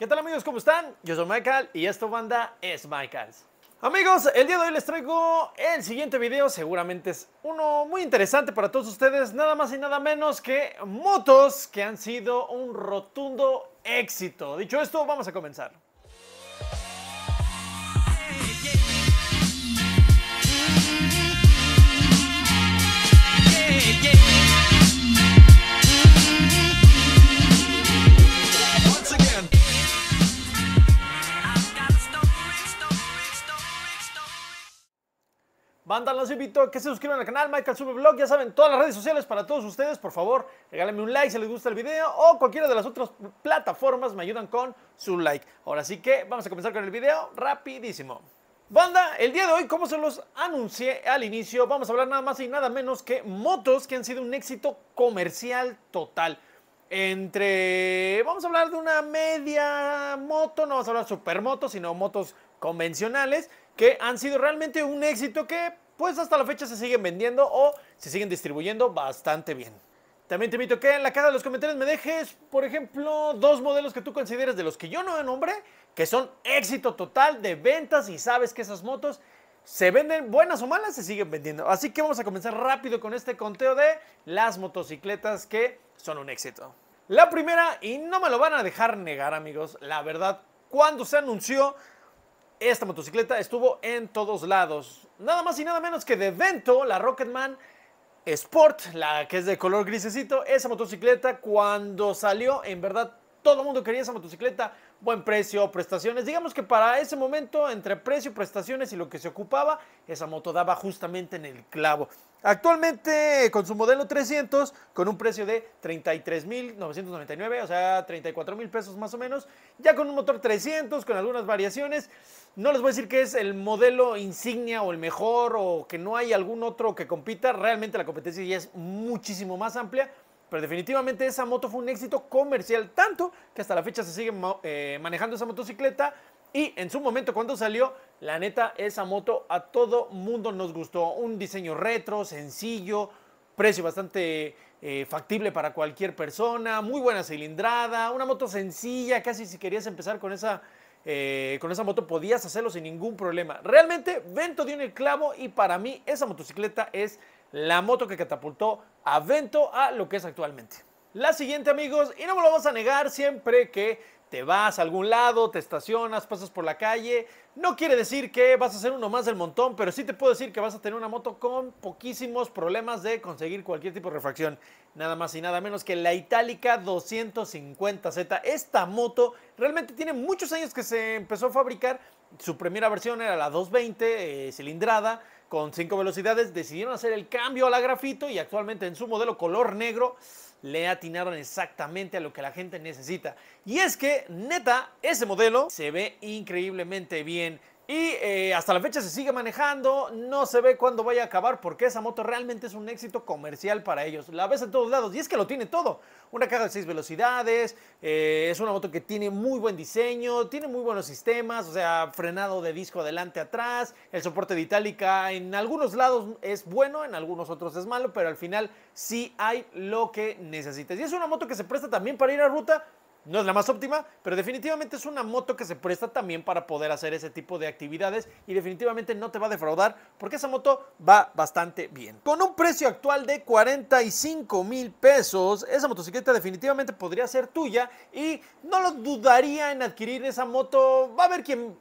¿Qué tal amigos? ¿Cómo están? Yo soy Michael y esta banda es Michael's. Amigos, el día de hoy les traigo el siguiente video, seguramente es uno muy interesante para todos ustedes, nada más y nada menos que motos que han sido un rotundo éxito. Dicho esto, vamos a comenzar. los invito a que se suscriban al canal Michael Sube Blog. Ya saben, todas las redes sociales para todos ustedes. Por favor, regálenme un like si les gusta el video o cualquiera de las otras plataformas me ayudan con su like. Ahora sí que vamos a comenzar con el video rapidísimo. Banda, el día de hoy, como se los anuncié al inicio, vamos a hablar nada más y nada menos que motos que han sido un éxito comercial total. Entre, vamos a hablar de una media moto, no vamos a hablar motos sino motos convencionales que han sido realmente un éxito que pues hasta la fecha se siguen vendiendo o se siguen distribuyendo bastante bien. También te invito a que en la cara de los comentarios me dejes, por ejemplo, dos modelos que tú consideres de los que yo no nombré, que son éxito total de ventas y sabes que esas motos se venden buenas o malas, se siguen vendiendo. Así que vamos a comenzar rápido con este conteo de las motocicletas que son un éxito. La primera, y no me lo van a dejar negar amigos, la verdad, cuando se anunció esta motocicleta estuvo en todos lados nada más y nada menos que de Vento, la Rocketman Sport, la que es de color grisecito, esa motocicleta cuando salió en verdad todo el mundo quería esa motocicleta, buen precio, prestaciones. Digamos que para ese momento, entre precio, prestaciones y lo que se ocupaba, esa moto daba justamente en el clavo. Actualmente, con su modelo 300, con un precio de 33.999, o sea, 34 mil pesos más o menos, ya con un motor 300, con algunas variaciones, no les voy a decir que es el modelo insignia o el mejor o que no hay algún otro que compita, realmente la competencia ya es muchísimo más amplia, pero definitivamente esa moto fue un éxito comercial, tanto que hasta la fecha se sigue eh, manejando esa motocicleta. Y en su momento cuando salió, la neta, esa moto a todo mundo nos gustó. Un diseño retro, sencillo, precio bastante eh, factible para cualquier persona, muy buena cilindrada, una moto sencilla, casi si querías empezar con esa, eh, con esa moto podías hacerlo sin ningún problema. Realmente Vento dio en el clavo y para mí esa motocicleta es la moto que catapultó a Vento a lo que es actualmente. La siguiente, amigos, y no me lo vamos a negar, siempre que te vas a algún lado, te estacionas, pasas por la calle, no quiere decir que vas a ser uno más del montón, pero sí te puedo decir que vas a tener una moto con poquísimos problemas de conseguir cualquier tipo de refracción. Nada más y nada menos que la Itálica 250Z. Esta moto realmente tiene muchos años que se empezó a fabricar. Su primera versión era la 220 eh, cilindrada con cinco velocidades, decidieron hacer el cambio a la grafito y actualmente en su modelo color negro le atinaron exactamente a lo que la gente necesita. Y es que, neta, ese modelo se ve increíblemente bien. Y eh, hasta la fecha se sigue manejando, no se ve cuándo vaya a acabar porque esa moto realmente es un éxito comercial para ellos. La ves en todos lados y es que lo tiene todo. Una caja de seis velocidades, eh, es una moto que tiene muy buen diseño, tiene muy buenos sistemas, o sea, frenado de disco adelante atrás, el soporte de itálica en algunos lados es bueno, en algunos otros es malo, pero al final sí hay lo que necesitas. Y es una moto que se presta también para ir a ruta no es la más óptima, pero definitivamente es una moto que se presta también para poder hacer ese tipo de actividades y definitivamente no te va a defraudar porque esa moto va bastante bien. Con un precio actual de 45 mil pesos, esa motocicleta definitivamente podría ser tuya y no lo dudaría en adquirir esa moto. Va a haber quien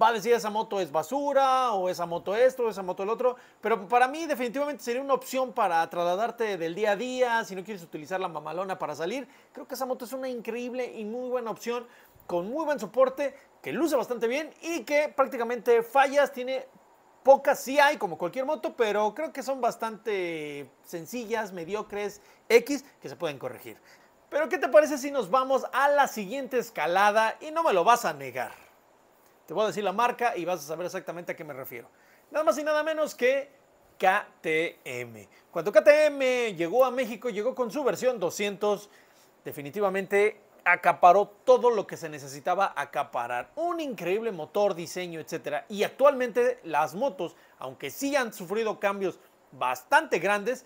va a decir esa moto es basura o esa moto esto o esa moto el otro, pero para mí definitivamente sería una opción para trasladarte del día a día, si no quieres utilizar la mamalona para salir, creo que esa moto es una increíble y muy buena opción con muy buen soporte, que luce bastante bien y que prácticamente fallas tiene pocas sí hay, como cualquier moto, pero creo que son bastante sencillas, mediocres, X, que se pueden corregir. Pero ¿qué te parece si nos vamos a la siguiente escalada? Y no me lo vas a negar. Te voy a decir la marca y vas a saber exactamente a qué me refiero. Nada más y nada menos que KTM. Cuando KTM llegó a México, llegó con su versión 200, definitivamente acaparó todo lo que se necesitaba acaparar. Un increíble motor, diseño, etc. Y actualmente las motos, aunque sí han sufrido cambios bastante grandes,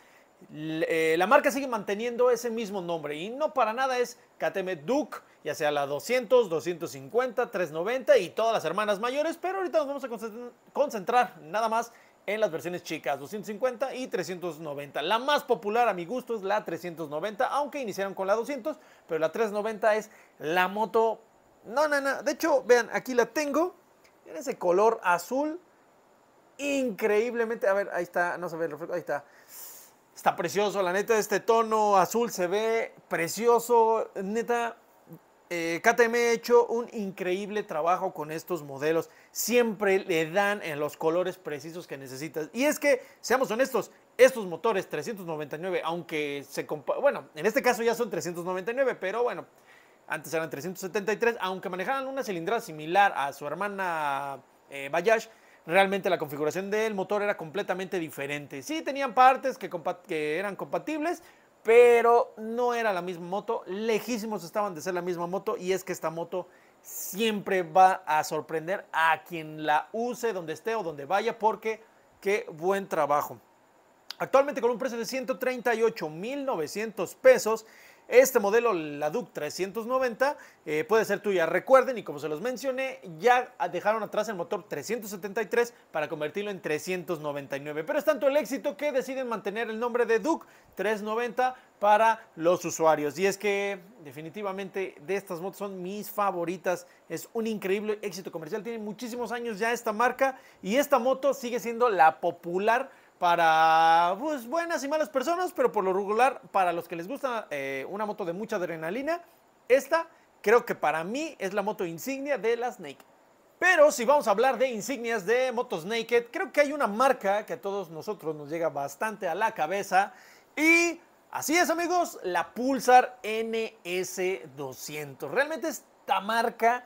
eh, la marca sigue manteniendo ese mismo nombre y no para nada es KTM Duke, ya sea la 200, 250, 390 y todas las hermanas mayores, pero ahorita nos vamos a concentrar nada más en las versiones chicas, 250 y 390. La más popular a mi gusto es la 390, aunque iniciaron con la 200, pero la 390 es la moto... No, no, no. De hecho, vean, aquí la tengo en ese color azul increíblemente... A ver, ahí está, no se ve el reflejo, ahí está Está precioso, la neta, este tono azul se ve precioso. Neta, eh, KTM ha hecho un increíble trabajo con estos modelos. Siempre le dan en los colores precisos que necesitas. Y es que, seamos honestos, estos motores 399, aunque se bueno, en este caso ya son 399, pero bueno, antes eran 373, aunque manejaban una cilindrada similar a su hermana eh, Bayash, realmente la configuración del motor era completamente diferente. Sí tenían partes que, eran compatibles, pero no era la misma moto, lejísimos estaban de ser la misma moto y es que esta moto siempre va a sorprender a quien la use, donde esté o donde vaya, porque qué buen trabajo. Actualmente con un precio de 138.900 pesos este modelo, la Duke 390, eh, puede ser tuya. Recuerden, y como se los mencioné, ya dejaron atrás el motor 373 para convertirlo en 399. Pero es tanto el éxito que deciden mantener el nombre de Duke 390 para los usuarios. Y es que definitivamente de estas motos son mis favoritas. Es un increíble éxito comercial. Tiene muchísimos años ya esta marca y esta moto sigue siendo la popular para pues, buenas y malas personas, pero por lo regular, para los que les gusta eh, una moto de mucha adrenalina, esta creo que para mí es la moto insignia de las Naked. Pero si vamos a hablar de insignias de motos Naked, creo que hay una marca que a todos nosotros nos llega bastante a la cabeza y así es amigos, la Pulsar NS200. Realmente esta marca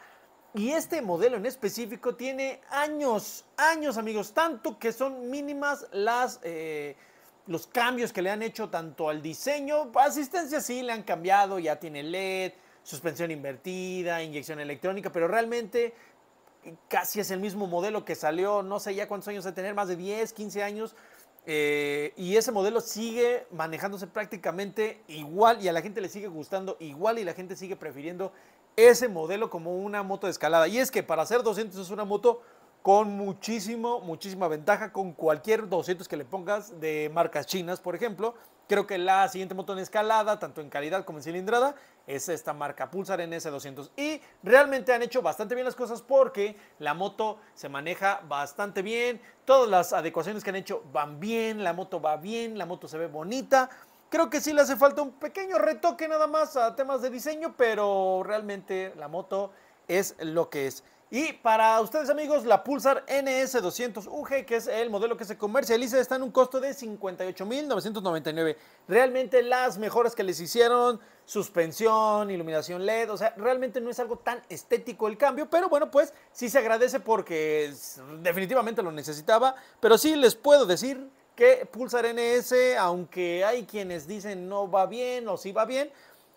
y este modelo en específico tiene años, años amigos, tanto que son mínimas las, eh, los cambios que le han hecho tanto al diseño, asistencia sí, le han cambiado, ya tiene LED, suspensión invertida, inyección electrónica, pero realmente casi es el mismo modelo que salió, no sé ya cuántos años de tener, más de 10, 15 años. Eh, y ese modelo sigue manejándose prácticamente igual y a la gente le sigue gustando igual y la gente sigue prefiriendo ese modelo como una moto de escalada. Y es que para hacer 200 es una moto con muchísimo, muchísima ventaja con cualquier 200 que le pongas de marcas chinas, por ejemplo. Creo que la siguiente moto en escalada, tanto en calidad como en cilindrada, es esta marca Pulsar NS200. Y realmente han hecho bastante bien las cosas porque la moto se maneja bastante bien, todas las adecuaciones que han hecho van bien, la moto va bien, la moto se ve bonita. Creo que sí le hace falta un pequeño retoque nada más a temas de diseño, pero realmente la moto es lo que es. Y para ustedes amigos, la Pulsar NS200UG, que es el modelo que se comercializa, está en un costo de 58.999. Realmente las mejoras que les hicieron, suspensión, iluminación LED, o sea, realmente no es algo tan estético el cambio, pero bueno, pues sí se agradece porque definitivamente lo necesitaba, pero sí les puedo decir que Pulsar NS, aunque hay quienes dicen no va bien o sí va bien,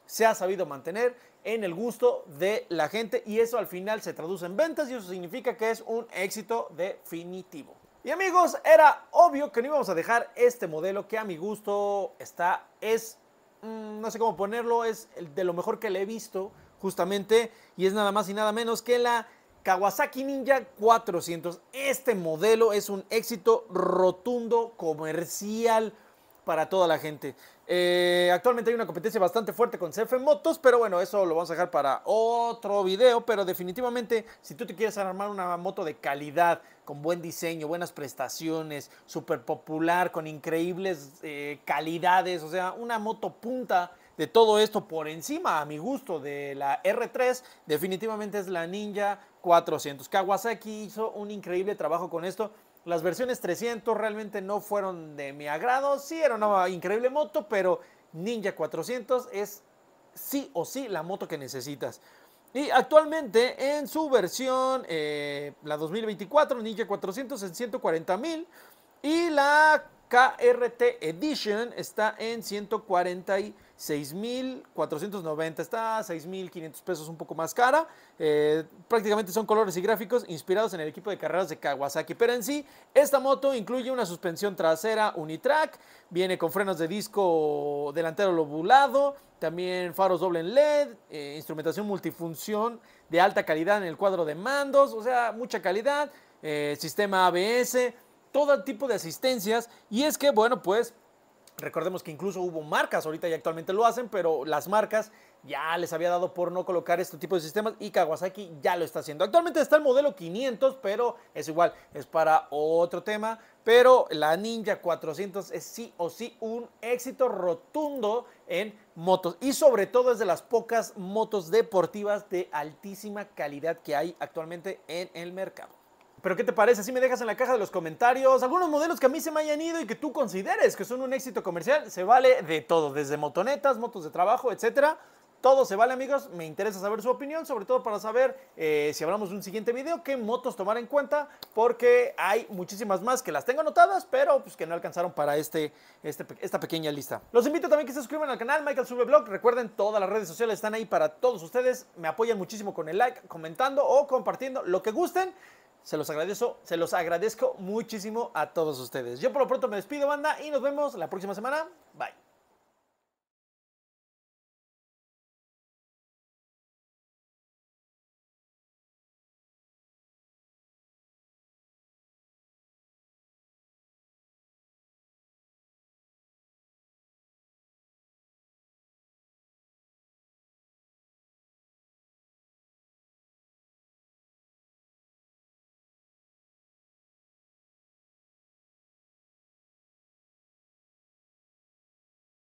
se ha sabido mantener en el gusto de la gente y eso al final se traduce en ventas y eso significa que es un éxito definitivo. Y amigos, era obvio que no íbamos a dejar este modelo que a mi gusto está, es, mm, no sé cómo ponerlo, es de lo mejor que le he visto justamente y es nada más y nada menos que la Kawasaki Ninja 400. Este modelo es un éxito rotundo comercial para toda la gente. Eh, actualmente hay una competencia bastante fuerte con CF Motos, pero bueno, eso lo vamos a dejar para otro video. Pero definitivamente, si tú te quieres armar una moto de calidad, con buen diseño, buenas prestaciones, súper popular, con increíbles eh, calidades, o sea, una moto punta de todo esto por encima, a mi gusto, de la R3, definitivamente es la Ninja 400. Kawasaki hizo un increíble trabajo con esto. Las versiones 300 realmente no fueron de mi agrado. Sí, era una increíble moto, pero Ninja 400 es sí o sí la moto que necesitas. Y actualmente en su versión, eh, la 2024, Ninja 400 en 140 mil. Y la KRT Edition está en 140 mil 6.490, está 6.500 pesos un poco más cara. Eh, prácticamente son colores y gráficos inspirados en el equipo de carreras de Kawasaki. Pero en sí, esta moto incluye una suspensión trasera Unitrack, viene con frenos de disco delantero lobulado, también faros doble en LED, eh, instrumentación multifunción de alta calidad en el cuadro de mandos, o sea, mucha calidad, eh, sistema ABS, todo tipo de asistencias. Y es que, bueno, pues Recordemos que incluso hubo marcas, ahorita y actualmente lo hacen, pero las marcas ya les había dado por no colocar este tipo de sistemas y Kawasaki ya lo está haciendo. Actualmente está el modelo 500, pero es igual, es para otro tema. Pero la Ninja 400 es sí o sí un éxito rotundo en motos y sobre todo es de las pocas motos deportivas de altísima calidad que hay actualmente en el mercado. Pero ¿qué te parece? Si me dejas en la caja de los comentarios algunos modelos que a mí se me hayan ido y que tú consideres que son un éxito comercial. Se vale de todo, desde motonetas, motos de trabajo, etcétera. Todo se vale, amigos. Me interesa saber su opinión, sobre todo para saber eh, si hablamos de un siguiente video, qué motos tomar en cuenta, porque hay muchísimas más que las tengo anotadas, pero pues que no alcanzaron para este, este, esta pequeña lista. Los invito también que se suscriban al canal Michael Sube Blog. Recuerden, todas las redes sociales están ahí para todos ustedes. Me apoyan muchísimo con el like, comentando o compartiendo lo que gusten. Se los agradezco, se los agradezco muchísimo a todos ustedes. Yo por lo pronto me despido, banda, y nos vemos la próxima semana. Bye.